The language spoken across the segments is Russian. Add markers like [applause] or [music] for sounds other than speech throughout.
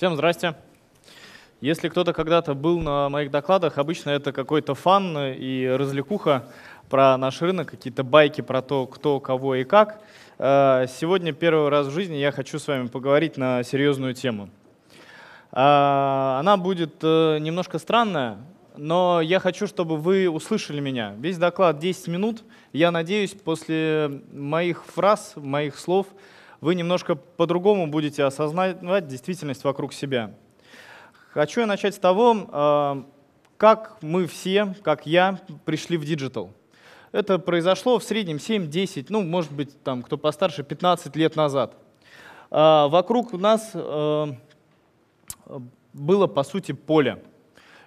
Всем здрасте. Если кто-то когда-то был на моих докладах, обычно это какой-то фан и развлекуха про наш рынок, какие-то байки про то, кто, кого и как. Э, сегодня первый раз в жизни я хочу с вами поговорить на серьезную тему. Э, она будет э, немножко странная, но я хочу, чтобы вы услышали меня. Весь доклад 10 минут. Я надеюсь, после моих фраз, моих слов – вы немножко по-другому будете осознавать действительность вокруг себя. Хочу я начать с того, а, как мы все, как я, пришли в диджитал. Это произошло в среднем 7-10, ну, может быть, там, кто постарше, 15 лет назад. А, вокруг нас а, было, по сути, поле.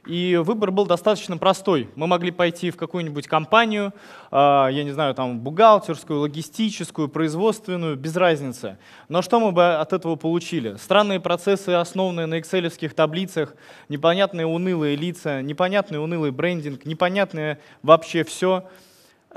И выбор был достаточно простой. Мы могли пойти в какую-нибудь компанию, а, я не знаю, там бухгалтерскую, логистическую, производственную, без разницы. Но что мы бы от этого получили? Странные процессы, основанные на экселевских таблицах, непонятные унылые лица, непонятный унылый брендинг, непонятное вообще все.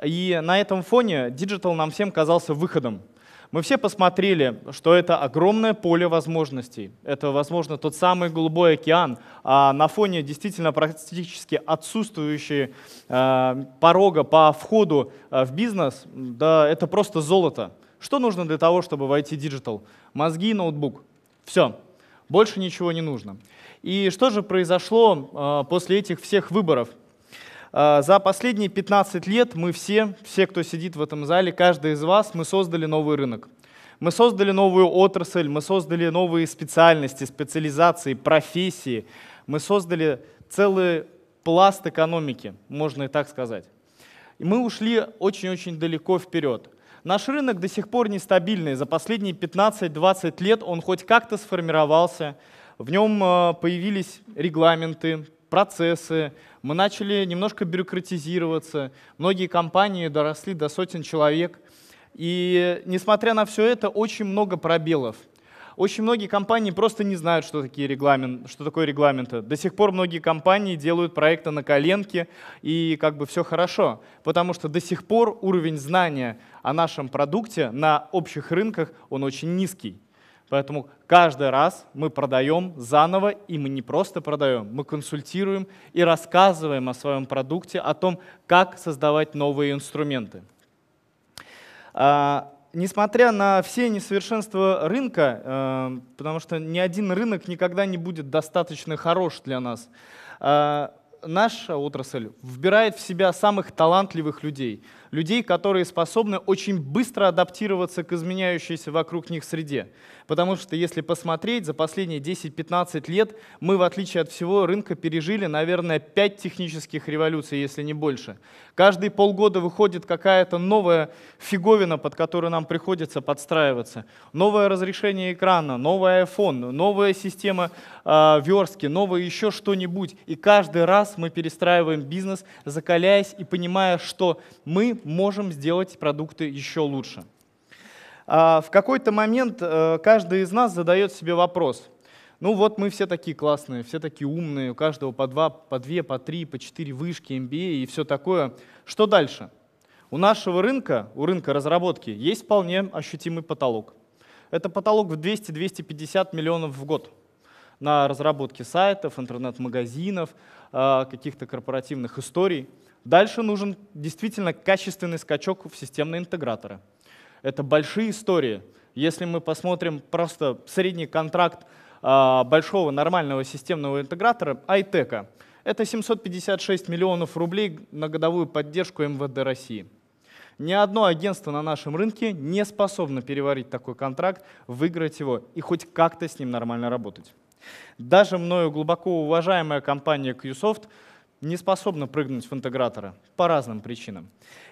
И на этом фоне диджитал нам всем казался выходом. Мы все посмотрели, что это огромное поле возможностей. Это, возможно, тот самый голубой океан, а на фоне действительно практически отсутствующие э, порога по входу э, в бизнес, да, это просто золото. Что нужно для того, чтобы войти в диджитал? Мозги и ноутбук. Все. Больше ничего не нужно. И что же произошло э, после этих всех выборов? А, за последние 15 лет мы все, все, кто сидит в этом зале, каждый из вас, мы создали новый рынок. Мы создали новую отрасль, мы создали новые специальности, специализации, профессии. Мы создали целый пласт экономики, можно и так сказать. И мы ушли очень-очень далеко вперед. Наш рынок до сих пор нестабильный. За последние 15-20 лет он хоть как-то сформировался, в нем а, появились регламенты, процессы, мы начали немножко бюрократизироваться, многие компании доросли до сотен человек. И несмотря на все это, очень много пробелов. Очень многие компании просто не знают, что, такие регламент, что такое регламенты. До сих пор многие компании делают проекты на коленке, и как бы все хорошо, потому что до сих пор уровень знания о нашем продукте на общих рынках, он очень низкий. Поэтому каждый раз мы продаем заново, и мы не просто продаем, мы консультируем и рассказываем о своем продукте, о том, как создавать новые инструменты. А, несмотря на все несовершенства рынка, э, потому что ни один рынок никогда не будет достаточно хорош для нас, э, наша отрасль вбирает в себя самых талантливых людей – людей, которые способны очень быстро адаптироваться к изменяющейся вокруг них среде. Потому что если посмотреть, за последние 10-15 лет мы, в отличие от всего рынка, пережили, наверное, 5 технических революций, если не больше. Каждые полгода выходит какая-то новая фиговина, под которую нам приходится подстраиваться. Новое разрешение экрана, новый iPhone, новая система э, верстки, новое еще что-нибудь. И каждый раз мы перестраиваем бизнес, закаляясь и понимая, что мы можем сделать продукты еще лучше. А, в какой-то момент э, каждый из нас задает себе вопрос. Ну вот мы все такие классные, все такие умные, у каждого по два, по две, по три, по четыре вышки, MBA и все такое. Что дальше? У нашего рынка, у рынка разработки, есть вполне ощутимый потолок. Это потолок в 200-250 миллионов в год на разработке сайтов, интернет-магазинов, а, каких-то корпоративных историй. Дальше нужен действительно качественный скачок в системные интеграторы. Это большие истории. Если мы посмотрим просто средний контракт а, большого нормального системного интегратора Айтека это 756 миллионов рублей на годовую поддержку МВД России. Ни одно агентство на нашем рынке не способно переварить такой контракт, выиграть его и хоть как-то с ним нормально работать. Даже мною глубоко уважаемая компания QSoft – не способна прыгнуть в интеграторы по разным причинам.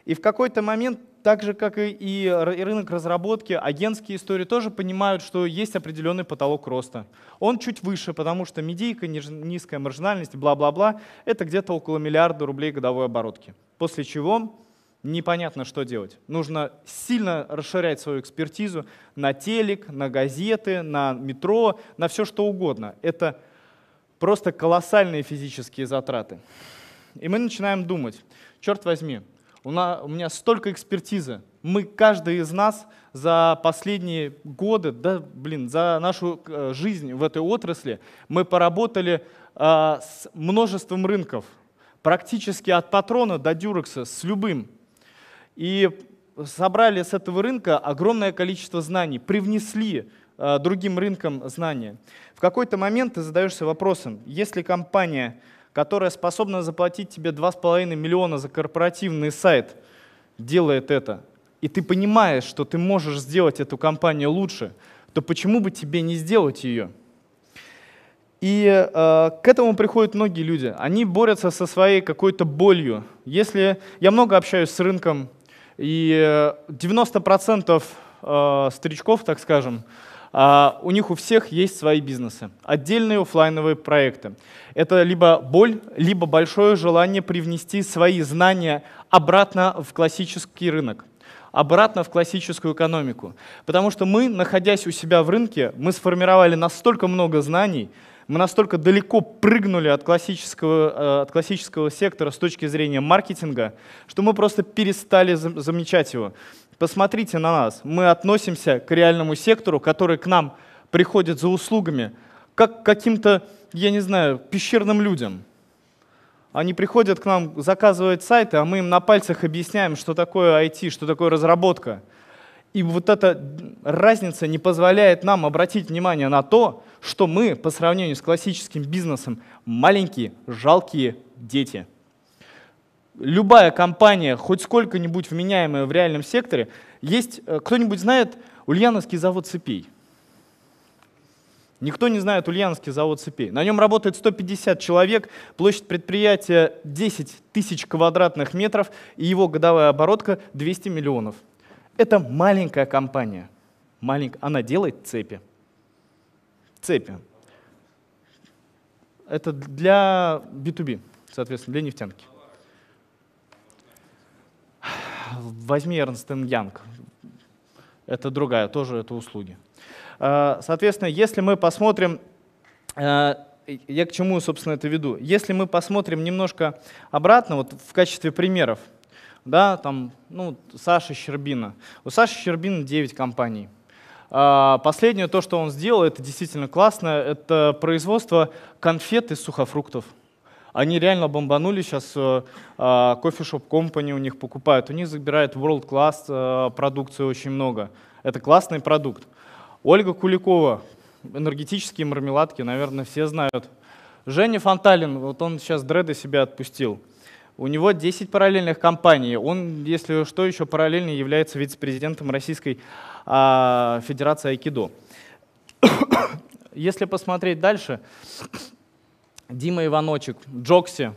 И в какой-то момент, так же как и, и рынок разработки, агентские истории тоже понимают, что есть определенный потолок роста. Он чуть выше, потому что медийка, низкая маржинальность, бла-бла-бла, это где-то около миллиарда рублей годовой оборотки. После чего непонятно, что делать. Нужно сильно расширять свою экспертизу на телек, на газеты, на метро, на все что угодно. Это просто колоссальные физические затраты. И мы начинаем думать, черт возьми, у, на, у меня столько экспертизы, мы, каждый из нас, за последние годы, да, блин, за нашу э, жизнь в этой отрасли, мы поработали э, с множеством рынков, практически от патрона до дюрекса, с любым. И собрали с этого рынка огромное количество знаний, привнесли Э, другим рынкам знания. В какой-то момент ты задаешься вопросом, если компания, которая способна заплатить тебе 2,5 миллиона за корпоративный сайт, делает это, и ты понимаешь, что ты можешь сделать эту компанию лучше, то почему бы тебе не сделать ее? И э, к этому приходят многие люди. Они борются со своей какой-то болью. Если я много общаюсь с рынком, и 90% э, э, старичков, так скажем, а, у них у всех есть свои бизнесы, отдельные офлайновые проекты. Это либо боль, либо большое желание привнести свои знания обратно в классический рынок обратно в классическую экономику. Потому что мы, находясь у себя в рынке, мы сформировали настолько много знаний, мы настолько далеко прыгнули от классического, э, от классического сектора с точки зрения маркетинга, что мы просто перестали замечать его. Посмотрите на нас. Мы относимся к реальному сектору, который к нам приходит за услугами, как к каким-то, я не знаю, пещерным людям. Они приходят к нам заказывают сайты, а мы им на пальцах объясняем, что такое IT, что такое разработка – и вот эта разница не позволяет нам обратить внимание на то, что мы по сравнению с классическим бизнесом маленькие, жалкие дети. Любая компания, хоть сколько-нибудь вменяемая в реальном секторе, есть, э, кто-нибудь знает Ульяновский завод цепей? Никто не знает Ульяновский завод цепей. На нем работает 150 человек, площадь предприятия 10 тысяч квадратных метров и его годовая оборотка 200 миллионов. Это маленькая компания. Маленькая. Она делает цепи. Цепи. Это для B2B, соответственно, для нефтянки. Возьми Ernst Young. Это другая, тоже это услуги. А, соответственно, если мы посмотрим, а, я к чему, собственно, это веду. Если мы посмотрим немножко обратно, вот в качестве примеров – да, там, ну, Саша Щербина. У Саши Щербина 9 компаний. А, последнее, то, что он сделал, это действительно классно, это производство конфет из сухофруктов. Они реально бомбанули сейчас, кофешоп э, компании у них покупают, у них забирают world class э, продукцию очень много. Это классный продукт. Ольга Куликова, энергетические мармеладки, наверное, все знают. Женя Фонталин, вот он сейчас дреды себя отпустил. У него 10 параллельных компаний. Он, если что, еще параллельно является вице-президентом Российской а, Федерации Айкидо. [coughs] если посмотреть дальше, Дима Иваночек, Джокси,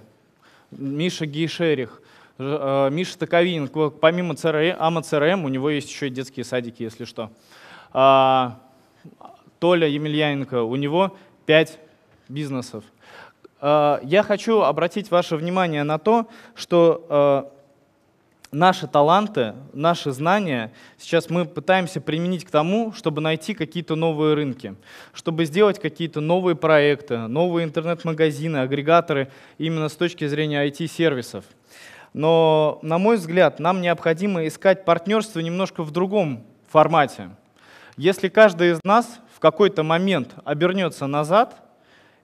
Миша Гейшерих, э, Миша Токовин, помимо ЦРМ, э, АМА ЦРМ, у него есть еще и детские садики, если что. А, Толя Емельяненко, у него 5 бизнесов – Э, я хочу обратить ваше внимание на то, что э, наши таланты, наши знания сейчас мы пытаемся применить к тому, чтобы найти какие-то новые рынки, чтобы сделать какие-то новые проекты, новые интернет-магазины, агрегаторы именно с точки зрения IT-сервисов. Но, на мой взгляд, нам необходимо искать партнерство немножко в другом формате. Если каждый из нас в какой-то момент обернется назад –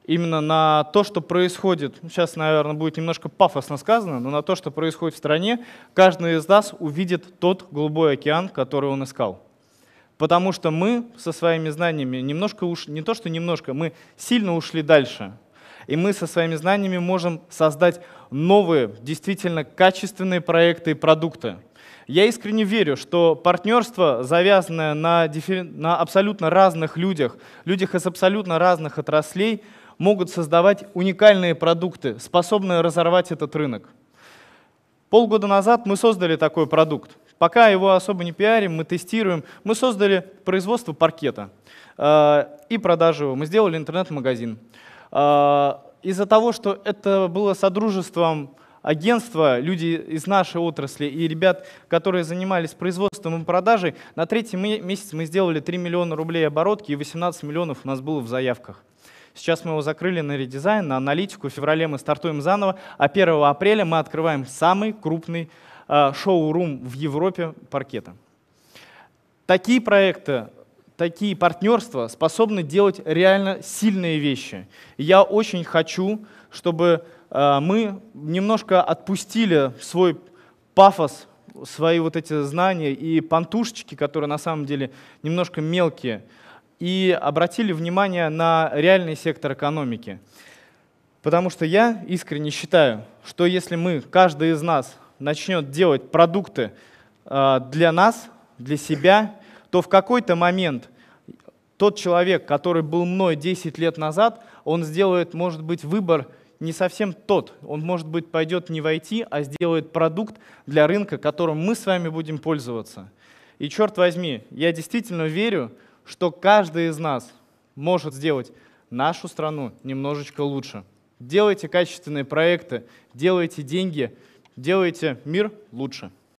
именно на то, что происходит, сейчас, наверное, будет немножко пафосно сказано, но на то, что происходит в стране, каждый из нас увидит тот голубой океан, который он искал. Потому что мы со своими знаниями немножко уж не то что немножко, мы сильно ушли дальше. И мы со своими знаниями можем создать новые, действительно качественные проекты и продукты. Я искренне верю, что партнерство, завязанное на, на абсолютно разных людях, людях из абсолютно разных отраслей, могут создавать уникальные продукты, способные разорвать этот рынок. Полгода назад мы создали такой продукт. Пока его особо не пиарим, мы тестируем. Мы создали производство паркета э, и продажу его. Мы сделали интернет-магазин. Э, из-за того, что это было содружеством агентства, люди из нашей отрасли и ребят, которые занимались производством и продажей, на третий месяц мы сделали 3 миллиона рублей оборотки и 18 миллионов у нас было в заявках. Сейчас мы его закрыли на редизайн, на аналитику. В феврале мы стартуем заново, а 1 апреля мы открываем самый крупный э, шоу-рум в Европе паркета. Такие проекты, такие партнерства способны делать реально сильные вещи. Я очень хочу, чтобы э, мы немножко отпустили свой пафос, свои вот эти знания и понтушечки, которые на самом деле немножко мелкие, и обратили внимание на реальный сектор экономики. Потому что я искренне считаю, что если мы, каждый из нас, начнет делать продукты э, для нас, для себя, то в какой-то момент тот человек, который был мной 10 лет назад, он сделает, может быть, выбор не совсем тот. Он, может быть, пойдет не войти, а сделает продукт для рынка, которым мы с вами будем пользоваться. И черт возьми, я действительно верю, что каждый из нас может сделать нашу страну немножечко лучше. Делайте качественные проекты, делайте деньги, делайте мир лучше.